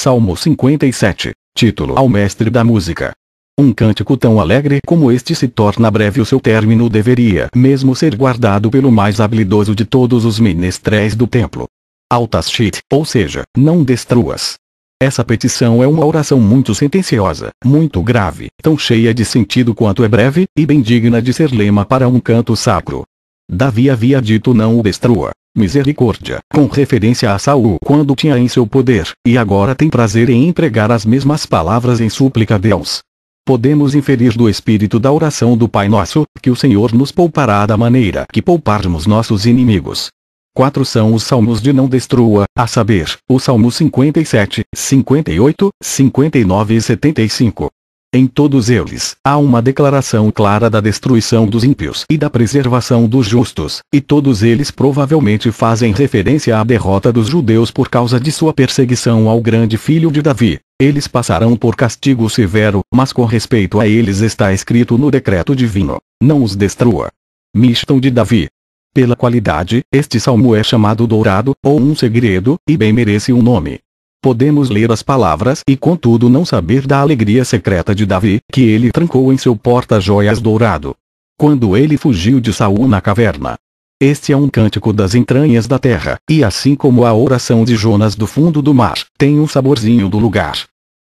Salmo 57, título ao mestre da música. Um cântico tão alegre como este se torna breve o seu término deveria mesmo ser guardado pelo mais habilidoso de todos os menestréis do templo. Altas shit, ou seja, não destruas. Essa petição é uma oração muito sentenciosa, muito grave, tão cheia de sentido quanto é breve, e bem digna de ser lema para um canto sacro. Davi havia dito não o destrua misericórdia, com referência a Saul quando tinha em seu poder, e agora tem prazer em empregar as mesmas palavras em súplica a Deus. Podemos inferir do espírito da oração do Pai Nosso, que o Senhor nos poupará da maneira que pouparmos nossos inimigos. Quatro são os salmos de não destrua, a saber, o Salmo 57, 58, 59 e 75. Em todos eles, há uma declaração clara da destruição dos ímpios e da preservação dos justos, e todos eles provavelmente fazem referência à derrota dos judeus por causa de sua perseguição ao grande filho de Davi. Eles passarão por castigo severo, mas com respeito a eles está escrito no decreto divino: Não os destrua. Mistão de Davi. Pela qualidade, este salmo é chamado dourado, ou um segredo, e bem merece um nome. Podemos ler as palavras e contudo não saber da alegria secreta de Davi, que ele trancou em seu porta-joias dourado. Quando ele fugiu de Saul na caverna. Este é um cântico das entranhas da terra, e assim como a oração de Jonas do fundo do mar, tem um saborzinho do lugar.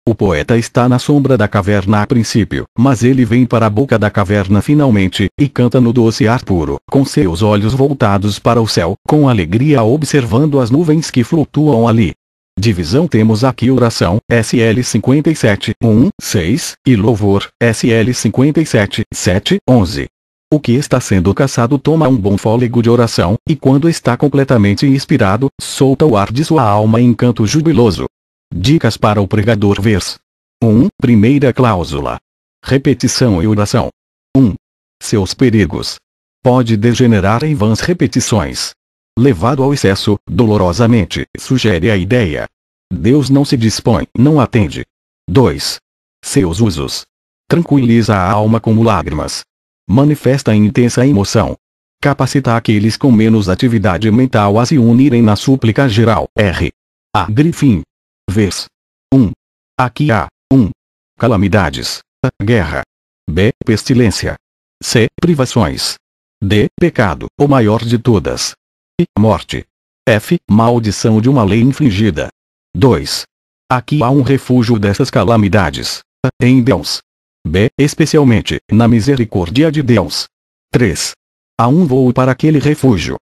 O poeta está na sombra da caverna a princípio, mas ele vem para a boca da caverna finalmente, e canta no doce ar puro, com seus olhos voltados para o céu, com alegria observando as nuvens que flutuam ali, Divisão temos aqui oração, SL 57, 1, 6, e louvor, SL 57, 7, 11. O que está sendo caçado toma um bom fôlego de oração, e quando está completamente inspirado, solta o ar de sua alma em canto jubiloso. Dicas para o pregador vers. 1. Primeira cláusula. Repetição e oração. 1. Seus perigos. Pode degenerar em vãs repetições levado ao excesso, dolorosamente, sugere a ideia. Deus não se dispõe, não atende. 2. Seus usos. Tranquiliza a alma como lágrimas. Manifesta intensa emoção. Capacita aqueles com menos atividade mental a se unirem na súplica geral. R. A. Grifim. Vês. 1. Aqui há 1. Calamidades. A. Guerra. B. Pestilência. C. Privações. D. Pecado, o maior de todas morte. F. Maldição de uma lei infringida. 2. Aqui há um refúgio dessas calamidades. Em Deus. B. Especialmente, na misericórdia de Deus. 3. Há um voo para aquele refúgio.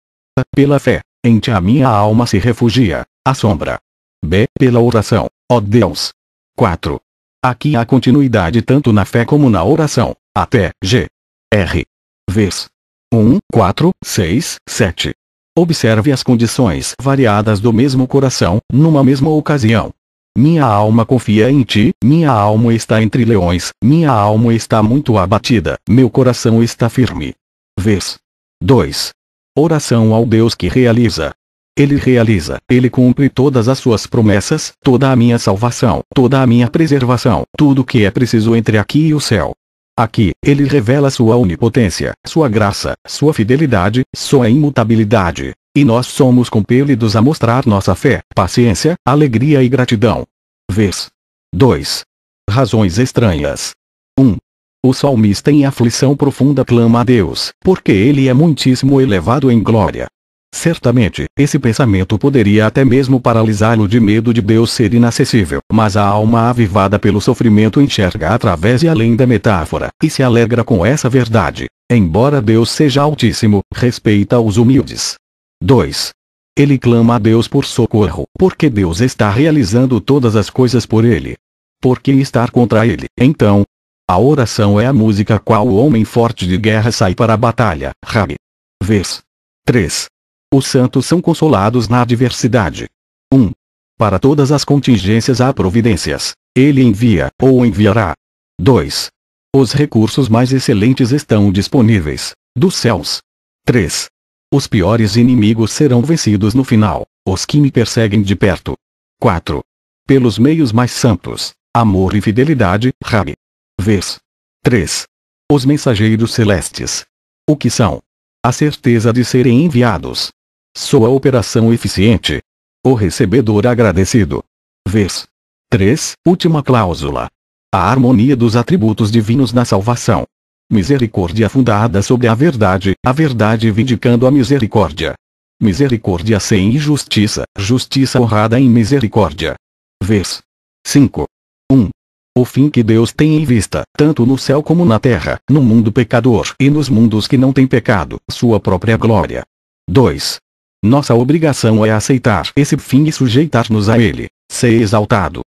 Pela fé, em ti a minha alma se refugia, a sombra. B. Pela oração, ó Deus. 4. Aqui há continuidade tanto na fé como na oração, até G. R. Vês. 1, 4, 6, 7. Observe as condições variadas do mesmo coração, numa mesma ocasião. Minha alma confia em ti, minha alma está entre leões, minha alma está muito abatida, meu coração está firme. Vês? 2. Oração ao Deus que realiza. Ele realiza, ele cumpre todas as suas promessas, toda a minha salvação, toda a minha preservação, tudo o que é preciso entre aqui e o céu, Aqui, ele revela sua onipotência, sua graça, sua fidelidade, sua imutabilidade. E nós somos compelidos a mostrar nossa fé, paciência, alegria e gratidão. Vês. 2. Razões estranhas. 1. O salmista em aflição profunda clama a Deus, porque ele é muitíssimo elevado em glória, Certamente, esse pensamento poderia até mesmo paralisá-lo de medo de Deus ser inacessível, mas a alma avivada pelo sofrimento enxerga através e além da metáfora, e se alegra com essa verdade. Embora Deus seja altíssimo, respeita os humildes. 2. Ele clama a Deus por socorro, porque Deus está realizando todas as coisas por ele. Por que estar contra ele, então? A oração é a música qual o homem forte de guerra sai para a batalha, Rabi. Vês. 3. Os santos são consolados na adversidade. 1. Para todas as contingências há providências. Ele envia, ou enviará. 2. Os recursos mais excelentes estão disponíveis, dos céus. 3. Os piores inimigos serão vencidos no final, os que me perseguem de perto. 4. Pelos meios mais santos, amor e fidelidade, Rabi. Vês. 3. Os mensageiros celestes. O que são? A certeza de serem enviados, sua operação eficiente. O recebedor agradecido. Vês. 3. Última cláusula. A harmonia dos atributos divinos na salvação. Misericórdia fundada sobre a verdade, a verdade vindicando a misericórdia. Misericórdia sem injustiça, justiça honrada em misericórdia. Vês. 5. 1. O fim que Deus tem em vista, tanto no céu como na terra, no mundo pecador e nos mundos que não têm pecado, sua própria glória. 2. Nossa obrigação é aceitar esse fim e sujeitar-nos a ele. Ser exaltado.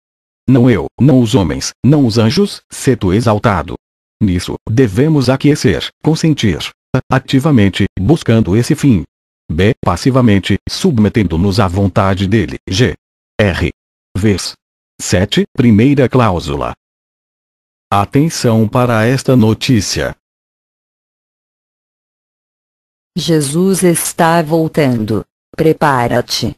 Não eu, não os homens, não os anjos, ser tu exaltado. Nisso, devemos aquecer, consentir, ativamente, buscando esse fim. B. Passivamente, submetendo-nos à vontade dele. G. R. Vês. 7. Primeira cláusula. Atenção para esta notícia. Jesus está voltando. Prepara-te.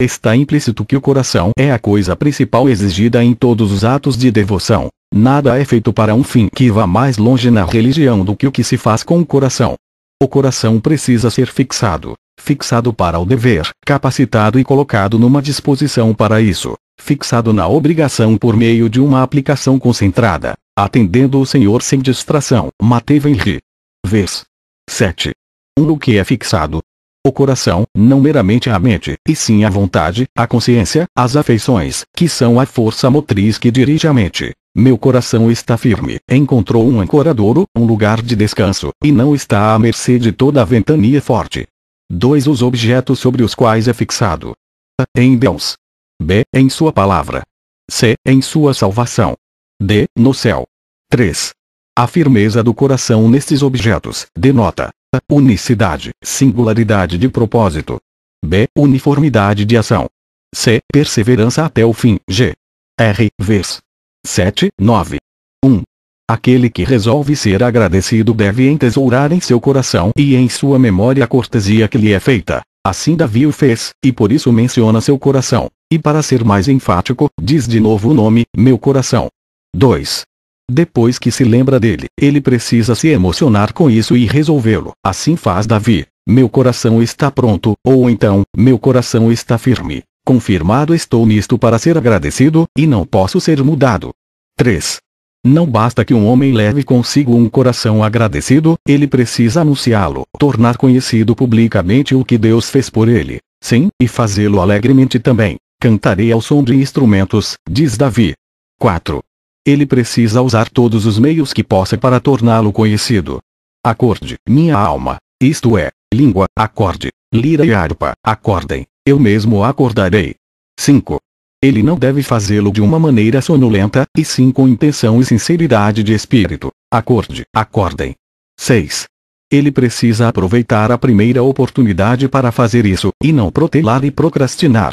Está implícito que o coração é a coisa principal exigida em todos os atos de devoção. Nada é feito para um fim que vá mais longe na religião do que o que se faz com o coração. O coração precisa ser fixado, fixado para o dever, capacitado e colocado numa disposição para isso, fixado na obrigação por meio de uma aplicação concentrada, atendendo o Senhor sem distração. Matei Henry. Vês, 7. Um o que é fixado. O coração, não meramente a mente, e sim a vontade, a consciência, as afeições, que são a força motriz que dirige a mente. Meu coração está firme, encontrou um ancoradouro, um lugar de descanso, e não está à mercê de toda a ventania forte. 2. Os objetos sobre os quais é fixado. A. Em Deus. B. Em Sua palavra. C. Em Sua salvação. D. No céu. 3. A firmeza do coração nestes objetos denota a unicidade, singularidade de propósito. B. Uniformidade de ação. C. Perseverança até o fim. G. R. Vs. 7, 9. 1. Aquele que resolve ser agradecido deve entesourar em seu coração e em sua memória a cortesia que lhe é feita. Assim Davi o fez, e por isso menciona seu coração. E para ser mais enfático, diz de novo o nome, meu coração. 2. Depois que se lembra dele, ele precisa se emocionar com isso e resolvê-lo. Assim faz Davi. Meu coração está pronto, ou então, meu coração está firme. Confirmado estou nisto para ser agradecido, e não posso ser mudado. 3. Não basta que um homem leve consigo um coração agradecido, ele precisa anunciá-lo, tornar conhecido publicamente o que Deus fez por ele. Sim, e fazê-lo alegremente também. Cantarei ao som de instrumentos, diz Davi. 4. Ele precisa usar todos os meios que possa para torná-lo conhecido. Acorde, minha alma, isto é, língua, acorde, lira e harpa, acordem, eu mesmo acordarei. 5. Ele não deve fazê-lo de uma maneira sonolenta, e sim com intenção e sinceridade de espírito. Acorde, acordem. 6. Ele precisa aproveitar a primeira oportunidade para fazer isso, e não protelar e procrastinar.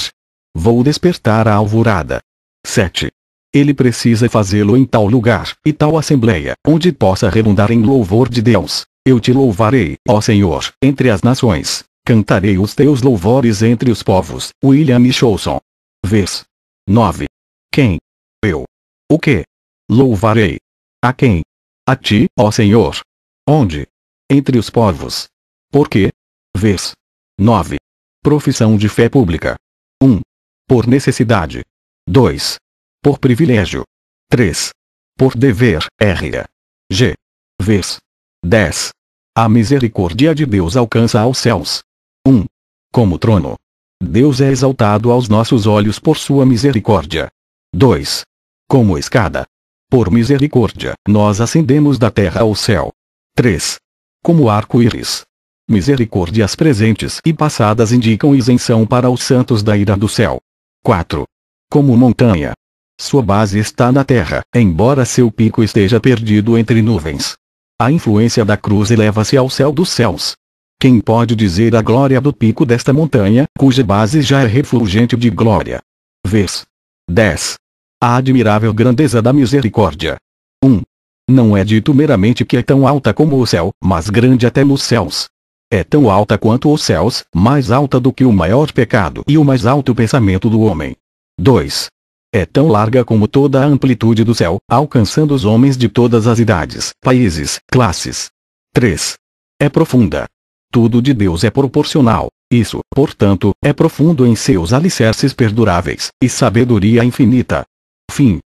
Vou despertar a alvorada. 7. Ele precisa fazê-lo em tal lugar, e tal assembleia, onde possa redundar em louvor de Deus. Eu te louvarei, ó Senhor, entre as nações. Cantarei os teus louvores entre os povos. William Sholson. Vês. 9. Quem? Eu. O que? Louvarei. A quem? A ti, ó Senhor. Onde? Entre os povos. Por quê? Vês. 9. Profissão de fé pública. 1. Por necessidade. 2. Por privilégio. 3. Por dever, R. G. Vez. 10. A misericórdia de Deus alcança aos céus. 1. Como trono. Deus é exaltado aos nossos olhos por sua misericórdia. 2. Como escada. Por misericórdia, nós ascendemos da terra ao céu. 3. Como arco-íris. Misericórdias presentes e passadas indicam isenção para os santos da ira do céu. 4. Como montanha. Sua base está na Terra, embora seu pico esteja perdido entre nuvens. A influência da cruz eleva-se ao céu dos céus. Quem pode dizer a glória do pico desta montanha, cuja base já é refulgente de glória? Vês. 10. A admirável grandeza da misericórdia. 1. Não é dito meramente que é tão alta como o céu, mas grande até nos céus. É tão alta quanto os céus, mais alta do que o maior pecado e o mais alto pensamento do homem. 2 é tão larga como toda a amplitude do céu, alcançando os homens de todas as idades, países, classes. 3. É profunda. Tudo de Deus é proporcional. Isso, portanto, é profundo em seus alicerces perduráveis, e sabedoria infinita. Fim.